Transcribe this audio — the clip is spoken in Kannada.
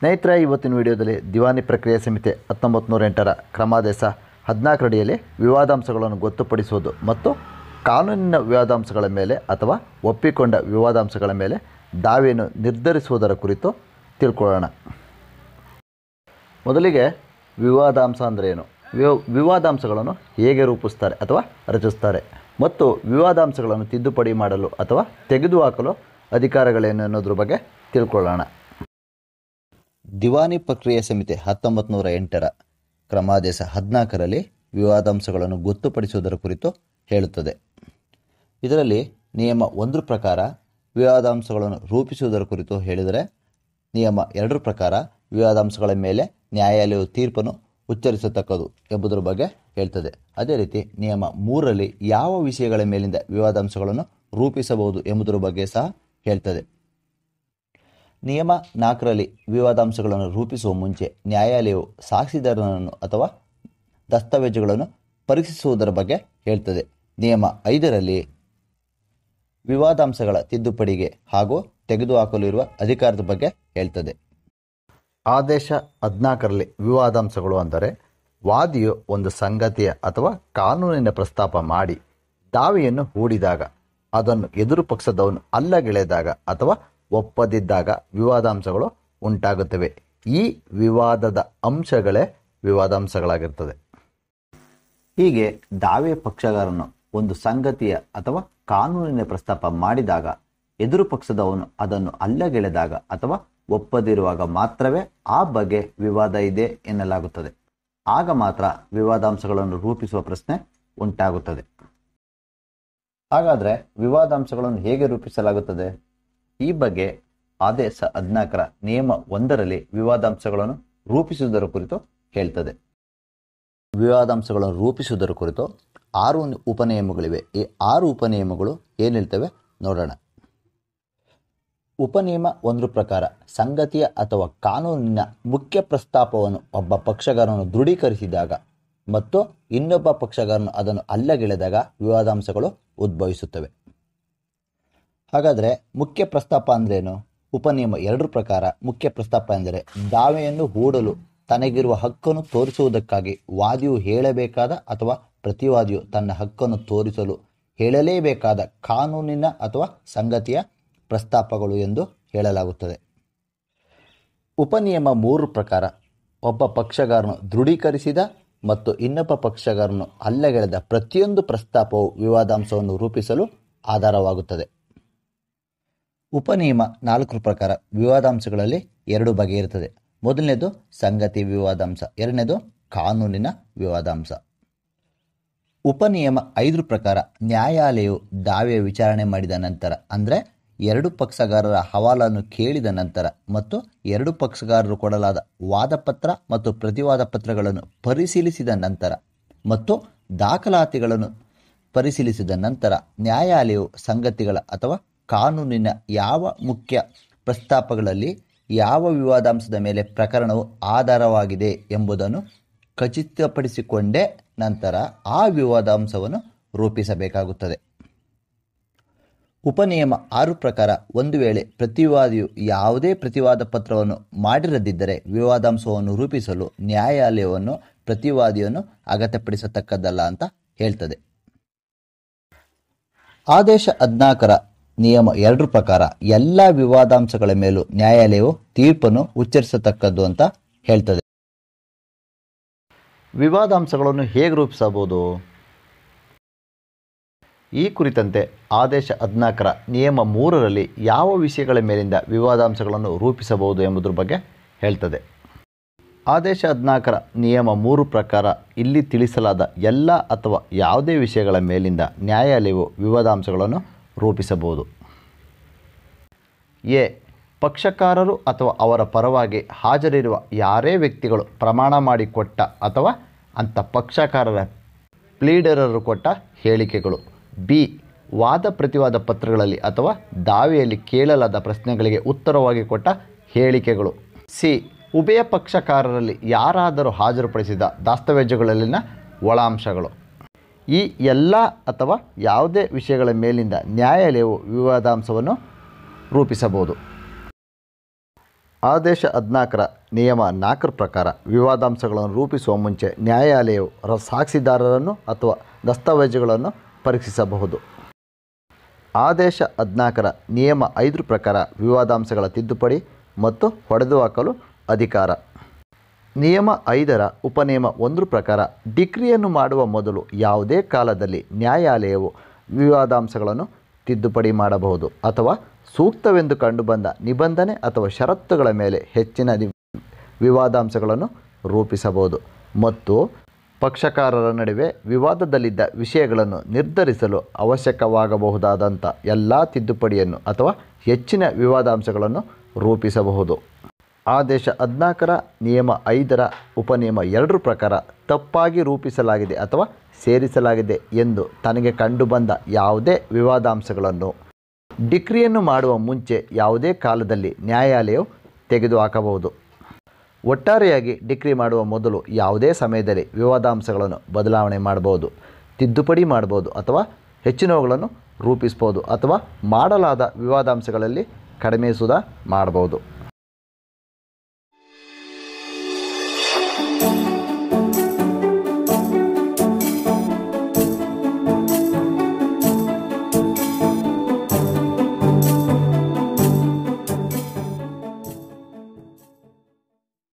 ಸ್ನೇಹಿತರ ಇವತ್ತಿನ ವಿಡಿಯೋದಲ್ಲಿ ದಿವಾನಿ ಪ್ರಕ್ರಿಯೆ ಸಮಿತಿ ಹತ್ತೊಂಬತ್ತು ನೂರ ಎಂಟರ ಕ್ರಮಾದೇಶ ಹದಿನಾಲ್ಕರಡಿಯಲ್ಲಿ ವಿವಾದಾಂಶಗಳನ್ನು ಗೊತ್ತುಪಡಿಸುವುದು ಮತ್ತು ಕಾನೂನಿನ ವಿವಾದಾಂಶಗಳ ಮೇಲೆ ಅಥವಾ ಒಪ್ಪಿಕೊಂಡ ವಿವಾದಾಂಶಗಳ ಮೇಲೆ ದಾವೆಯನ್ನು ನಿರ್ಧರಿಸುವುದರ ಕುರಿತು ತಿಳ್ಕೊಳ್ಳೋಣ ಮೊದಲಿಗೆ ವಿವಾದಾಂಶ ಏನು ವಿವಾದಾಂಶಗಳನ್ನು ಹೇಗೆ ರೂಪಿಸ್ತಾರೆ ಅಥವಾ ರಚಿಸ್ತಾರೆ ಮತ್ತು ವಿವಾದಾಂಶಗಳನ್ನು ತಿದ್ದುಪಡಿ ಮಾಡಲು ಅಥವಾ ತೆಗೆದುಹಾಕಲು ಅಧಿಕಾರಗಳೇನು ಅನ್ನೋದ್ರ ಬಗ್ಗೆ ತಿಳ್ಕೊಳ್ಳೋಣ ದಿವಾನಿ ಪ್ರಕ್ರಿಯೆ ಸಮಿತಿ ಹತ್ತೊಂಬತ್ತು ನೂರ ಎಂಟರ ಕ್ರಮಾದೇಶ ಹದಿನಾಲ್ಕರಲ್ಲಿ ವಿವಾದಾಂಶಗಳನ್ನು ಗೊತ್ತುಪಡಿಸುವುದರ ಕುರಿತು ಹೇಳುತ್ತದೆ ಇದರಲ್ಲಿ ನಿಯಮ ಒಂದರ ಪ್ರಕಾರ ವಿವಾದಾಂಶಗಳನ್ನು ರೂಪಿಸುವುದರ ಕುರಿತು ಹೇಳಿದರೆ ನಿಯಮ ಎರಡರ ಪ್ರಕಾರ ವಿವಾದಾಂಶಗಳ ಮೇಲೆ ನ್ಯಾಯಾಲಯವು ತೀರ್ಪನ್ನು ಉಚ್ಚರಿಸತಕ್ಕದು ಎಂಬುದರ ಬಗ್ಗೆ ಹೇಳ್ತದೆ ಅದೇ ರೀತಿ ನಿಯಮ ಮೂರರಲ್ಲಿ ಯಾವ ವಿಷಯಗಳ ಮೇಲಿಂದ ವಿವಾದಾಂಶಗಳನ್ನು ರೂಪಿಸಬಹುದು ಎಂಬುದರ ಬಗ್ಗೆ ಸಹ ಹೇಳ್ತದೆ ನಿಯಮ ನಾಲ್ಕರಲ್ಲಿ ವಿವಾದಾಂಶಗಳನ್ನು ರೂಪಿಸುವ ಮುಂಚೆ ನ್ಯಾಯಾಲಯವು ಸಾಕ್ಷಿದಾರರನ್ನು ಅಥವಾ ದಸ್ತಾವೇಜುಗಳನ್ನು ಪರೀಕ್ಷಿಸುವುದರ ಬಗ್ಗೆ ಹೇಳ್ತದೆ ನಿಯಮ ಐದರಲ್ಲಿ ವಿವಾದಾಂಶಗಳ ತಿದ್ದುಪಡಿಗೆ ಹಾಗೂ ತೆಗೆದುಹಾಕಲು ಇರುವ ಅಧಿಕಾರದ ಬಗ್ಗೆ ಹೇಳ್ತದೆ ಆದೇಶ ಹದಿನಾಲ್ಕರಲ್ಲಿ ವಿವಾದಾಂಶಗಳು ಅಂದರೆ ವಾದಿಯು ಒಂದು ಸಂಗತಿಯ ಅಥವಾ ಕಾನೂನಿನ ಪ್ರಸ್ತಾಪ ಮಾಡಿ ದಾವೆಯನ್ನು ಹೂಡಿದಾಗ ಅದನ್ನು ಎದುರು ಪಕ್ಷದವನು ಅಲ್ಲಗೆಳೆದಾಗ ಅಥವಾ ಒಪ್ಪದಿದ್ದಾಗ ವಿವಾದಾಂಶಗಳು ಉಂಟಾಗುತ್ತವೆ ಈ ವಿವಾದದ ಅಂಶಗಳೇ ವಿವಾದಾಂಶಗಳಾಗಿರ್ತದೆ ಹೀಗೆ ದಾವೆ ಪಕ್ಷಗಾರನು ಒಂದು ಸಂಗತಿಯ ಅಥವಾ ಕಾನೂನಿನ ಪ್ರಸ್ತಾಪ ಮಾಡಿದಾಗ ಎದುರು ಪಕ್ಷದವನು ಅದನ್ನು ಅಲ್ಲಗೆಳೆದಾಗ ಅಥವಾ ಒಪ್ಪದಿರುವಾಗ ಮಾತ್ರವೇ ಆ ಬಗ್ಗೆ ವಿವಾದ ಇದೆ ಎನ್ನಲಾಗುತ್ತದೆ ಆಗ ಮಾತ್ರ ವಿವಾದಾಂಶಗಳನ್ನು ರೂಪಿಸುವ ಪ್ರಶ್ನೆ ಉಂಟಾಗುತ್ತದೆ ಹಾಗಾದರೆ ವಿವಾದಾಂಶಗಳನ್ನು ಹೇಗೆ ರೂಪಿಸಲಾಗುತ್ತದೆ ಈ ಬಗ್ಗೆ ಆದೇಶ ಹದಿನಾಲ್ಕರ ನಿಯಮ ಒಂದರಲ್ಲಿ ವಿವಾದಾಂಶಗಳನ್ನು ರೂಪಿಸುವುದರ ಕುರಿತು ಹೇಳ್ತದೆ ವಿವಾದಾಂಶಗಳನ್ನು ರೂಪಿಸುವುದರ ಕುರಿತು ಆರು ಉಪನಿಯಮಗಳಿವೆ ಈ ಆರು ಉಪನಿಯಮಗಳು ಏನು ನೋಡೋಣ ಉಪನಿಯಮ ಒಂದರ ಪ್ರಕಾರ ಸಂಗತಿಯ ಅಥವಾ ಕಾನೂನಿನ ಮುಖ್ಯ ಪ್ರಸ್ತಾಪವನ್ನು ಒಬ್ಬ ಪಕ್ಷಗಾರನು ದೃಢೀಕರಿಸಿದಾಗ ಮತ್ತು ಇನ್ನೊಬ್ಬ ಪಕ್ಷಗಾರನು ಅದನ್ನು ಅಲ್ಲಗೆಳೆದಾಗ ವಿವಾದಾಂಶಗಳು ಉದ್ಭವಿಸುತ್ತವೆ ಹಾಗಾದರೆ ಮುಖ್ಯ ಪ್ರಸ್ತಾಪ ಅಂದ್ರೇನು ಉಪನಿಯಮ ಎರಡರ ಪ್ರಕಾರ ಮುಖ್ಯ ಪ್ರಸ್ತಾಪ ಎಂದರೆ ದಾವೆಯನ್ನು ಹೂಡಲು ತನಗಿರುವ ಹಕ್ಕನ್ನು ತೋರಿಸುವುದಕ್ಕಾಗಿ ವಾದಿಯು ಹೇಳಬೇಕಾದ ಅಥವಾ ಪ್ರತಿವಾದಿಯು ತನ್ನ ಹಕ್ಕನ್ನು ತೋರಿಸಲು ಹೇಳಲೇಬೇಕಾದ ಕಾನೂನಿನ ಅಥವಾ ಸಂಗತಿಯ ಪ್ರಸ್ತಾಪಗಳು ಎಂದು ಹೇಳಲಾಗುತ್ತದೆ ಉಪನಿಯಮ ಮೂರು ಪ್ರಕಾರ ಒಬ್ಬ ಪಕ್ಷಗಾರನು ದೃಢೀಕರಿಸಿದ ಮತ್ತು ಇನ್ನೊಬ್ಬ ಪಕ್ಷಗಾರನು ಅಲ್ಲಗೆಳೆದ ಪ್ರತಿಯೊಂದು ಪ್ರಸ್ತಾಪವು ವಿವಾದಾಂಶವನ್ನು ರೂಪಿಸಲು ಆಧಾರವಾಗುತ್ತದೆ ಉಪನಿಯಮ ನಾಲ್ಕರ ಪ್ರಕಾರ ವಿವಾದಾಂಶಗಳಲ್ಲಿ ಎರಡು ಬಗೆ ಇರುತ್ತದೆ ಮೊದಲನೇದು ಸಂಗತಿ ವಿವಾದಾಂಶ ಎರಡನೇದು ಕಾನೂನಿನ ವಿವಾದಾಂಶ ಉಪನಿಯಮ ಐದರ ಪ್ರಕಾರ ನ್ಯಾಯಾಲಯವು ದಾವೆ ವಿಚಾರಣೆ ಮಾಡಿದ ನಂತರ ಅಂದರೆ ಎರಡು ಪಕ್ಷಗಾರರ ಹವಾಲನ್ನು ಕೇಳಿದ ನಂತರ ಮತ್ತು ಎರಡು ಪಕ್ಷಗಾರರು ಕೊಡಲಾದ ವಾದಪತ್ರ ಮತ್ತು ಪ್ರತಿವಾದ ಪತ್ರಗಳನ್ನು ಪರಿಶೀಲಿಸಿದ ನಂತರ ಮತ್ತು ದಾಖಲಾತಿಗಳನ್ನು ಪರಿಶೀಲಿಸಿದ ನಂತರ ನ್ಯಾಯಾಲಯವು ಸಂಗತಿಗಳ ಅಥವಾ ಕಾನೂನಿನ ಯಾವ ಮುಖ್ಯ ಪ್ರಸ್ತಾಪಗಳಲ್ಲಿ ಯಾವ ವಿವಾದಾಂಶದ ಮೇಲೆ ಪ್ರಕರಣವು ಆಧಾರವಾಗಿದೆ ಎಂಬುದನ್ನು ಖಚಿತಪಡಿಸಿಕೊಂಡೇ ನಂತರ ಆ ವಿವಾದಾಂಶವನ್ನು ರೂಪಿಸಬೇಕಾಗುತ್ತದೆ ಉಪನಿಯಮ ಆರು ಪ್ರಕಾರ ಒಂದು ವೇಳೆ ಪ್ರತಿವಾದಿಯು ಯಾವುದೇ ಪ್ರತಿವಾದ ಪತ್ರವನ್ನು ಮಾಡಿರದಿದ್ದರೆ ವಿವಾದಾಂಶವನ್ನು ರೂಪಿಸಲು ನ್ಯಾಯಾಲಯವನ್ನು ಪ್ರತಿವಾದಿಯನ್ನು ಅಗತ್ಯಪಡಿಸತಕ್ಕದ್ದಲ್ಲ ಅಂತ ಹೇಳ್ತದೆ ಆದೇಶ ಹದಿನಾಲ್ಕರ ನಿಯಮ ಎರಡರ ಪ್ರಕಾರ ಎಲ್ಲ ವಿವಾದಾಂಶಗಳ ಮೇಲೂ ನ್ಯಾಯಾಲಯವು ತೀರ್ಪನ್ನು ಉಚ್ಚರಿಸತಕ್ಕದ್ದು ಅಂತ ಹೇಳ್ತದೆ ವಿವಾದಾಂಶಗಳನ್ನು ಹೇಗೆ ರೂಪಿಸಬಹುದು ಈ ಕುರಿತಂತೆ ಆದೇಶ ಹದಿನಾಲ್ಕರ ನಿಯಮ ಮೂರರಲ್ಲಿ ಯಾವ ವಿಷಯಗಳ ಮೇಲಿಂದ ವಿವಾದಾಂಶಗಳನ್ನು ರೂಪಿಸಬಹುದು ಎಂಬುದರ ಬಗ್ಗೆ ಹೇಳ್ತದೆ ಆದೇಶ ಹದಿನಾಲ್ಕರ ನಿಯಮ ಮೂರು ಪ್ರಕಾರ ಇಲ್ಲಿ ತಿಳಿಸಲಾದ ಎಲ್ಲ ಅಥವಾ ಯಾವುದೇ ವಿಷಯಗಳ ಮೇಲಿಂದ ನ್ಯಾಯಾಲಯವು ವಿವಾದಾಂಶಗಳನ್ನು ರೂಪಿಸಬಹುದು ಎ ಪಕ್ಷಕಾರರು ಅಥವಾ ಅವರ ಪರವಾಗಿ ಹಾಜರಿರುವ ಯಾರೇ ವ್ಯಕ್ತಿಗಳು ಪ್ರಮಾಣ ಮಾಡಿಕೊಟ್ಟ ಅಥವಾ ಅಂಥ ಪಕ್ಷಕಾರರ ಪ್ಲೀಡರರು ಕೊಟ್ಟ ಹೇಳಿಕೆಗಳು ಬಿ ವಾದ ಪ್ರತಿವಾದ ಪತ್ರಗಳಲ್ಲಿ ಅಥವಾ ದಾವೆಯಲ್ಲಿ ಕೇಳಲಾದ ಪ್ರಶ್ನೆಗಳಿಗೆ ಉತ್ತರವಾಗಿ ಕೊಟ್ಟ ಹೇಳಿಕೆಗಳು ಸಿ ಉಭಯ ಪಕ್ಷಕಾರರಲ್ಲಿ ಯಾರಾದರೂ ಹಾಜರುಪಡಿಸಿದ ದಾಸ್ತವೇಜುಗಳಲ್ಲಿನ ಒಳಾಂಶಗಳು ಈ ಎಲ್ಲ ಅಥವಾ ಯಾವುದೇ ವಿಷಯಗಳ ಮೇಲಿಂದ ನ್ಯಾಯಾಲಯವು ವಿವಾದಾಂಶವನ್ನು ರೂಪಿಸಬಹುದು ಆದೇಶ ಹದಿನಾಲ್ಕರ ನಿಯಮ ನಾಲ್ಕರ ಪ್ರಕಾರ ವಿವಾದಾಂಶಗಳನ್ನು ರೂಪಿಸುವ ಮುಂಚೆ ನ್ಯಾಯಾಲಯವು ಸಾಕ್ಷಿದಾರರನ್ನು ಅಥವಾ ದಸ್ತಾವೇಜುಗಳನ್ನು ಪರೀಕ್ಷಿಸಬಹುದು ಆದೇಶ ಹದಿನಾಲ್ಕರ ನಿಯಮ ಐದರ ಪ್ರಕಾರ ವಿವಾದಾಂಶಗಳ ತಿದ್ದುಪಡಿ ಮತ್ತು ಹೊಡೆದು ಹಾಕಲು ಅಧಿಕಾರ ನಿಯಮ ಐದರ ಉಪನಿಯಮ ಒಂದು ಪ್ರಕಾರ ಡಿಕ್ರಿಯನ್ನು ಮಾಡುವ ಮೊದಲು ಯಾವುದೇ ಕಾಲದಲ್ಲಿ ನ್ಯಾಯಾಲಯವು ವಿವಾದಾಂಶಗಳನ್ನು ತಿದ್ದುಪಡಿ ಮಾಡಬಹುದು ಅಥವಾ ಸೂಕ್ತವೆಂದು ಕಂಡುಬಂದ ನಿಬಂಧನೆ ಅಥವಾ ಷರತ್ತುಗಳ ಮೇಲೆ ಹೆಚ್ಚಿನ ವಿವಾದಾಂಶಗಳನ್ನು ರೂಪಿಸಬಹುದು ಮತ್ತು ಪಕ್ಷಕಾರರ ನಡುವೆ ವಿವಾದದಲ್ಲಿದ್ದ ವಿಷಯಗಳನ್ನು ನಿರ್ಧರಿಸಲು ಅವಶ್ಯಕವಾಗಬಹುದಾದಂಥ ಎಲ್ಲ ತಿದ್ದುಪಡಿಯನ್ನು ಅಥವಾ ಹೆಚ್ಚಿನ ವಿವಾದಾಂಶಗಳನ್ನು ರೂಪಿಸಬಹುದು ಆದೇಶ ಹದಿನಾಲ್ಕರ ನಿಯಮ ಐದರ ಉಪನಿಯಮ ಎರಡರ ಪ್ರಕಾರ ತಪ್ಪಾಗಿ ರೂಪಿಸಲಾಗಿದೆ ಅಥವಾ ಸೇರಿಸಲಾಗಿದೆ ಎಂದು ತನಗೆ ಕಂಡುಬಂದ ಯಾವುದೇ ವಿವಾದಾಂಶಗಳನ್ನು ಡಿಕ್ರಿಯನ್ನು ಮಾಡುವ ಮುಂಚೆ ಯಾವುದೇ ಕಾಲದಲ್ಲಿ ನ್ಯಾಯಾಲಯವು ತೆಗೆದುಹಾಕಬಹುದು ಒಟ್ಟಾರೆಯಾಗಿ ಡಿಕ್ರಿ ಮಾಡುವ ಮೊದಲು ಯಾವುದೇ ಸಮಯದಲ್ಲಿ ವಿವಾದಾಂಶಗಳನ್ನು ಬದಲಾವಣೆ ಮಾಡಬಹುದು ತಿದ್ದುಪಡಿ ಮಾಡಬಹುದು ಅಥವಾ ಹೆಚ್ಚಿನವುಗಳನ್ನು ರೂಪಿಸ್ಬೋದು ಅಥವಾ ಮಾಡಲಾದ ವಿವಾದಾಂಶಗಳಲ್ಲಿ ಕಡಿಮೆ ಸುಧಾ ಮಾಡಬಹುದು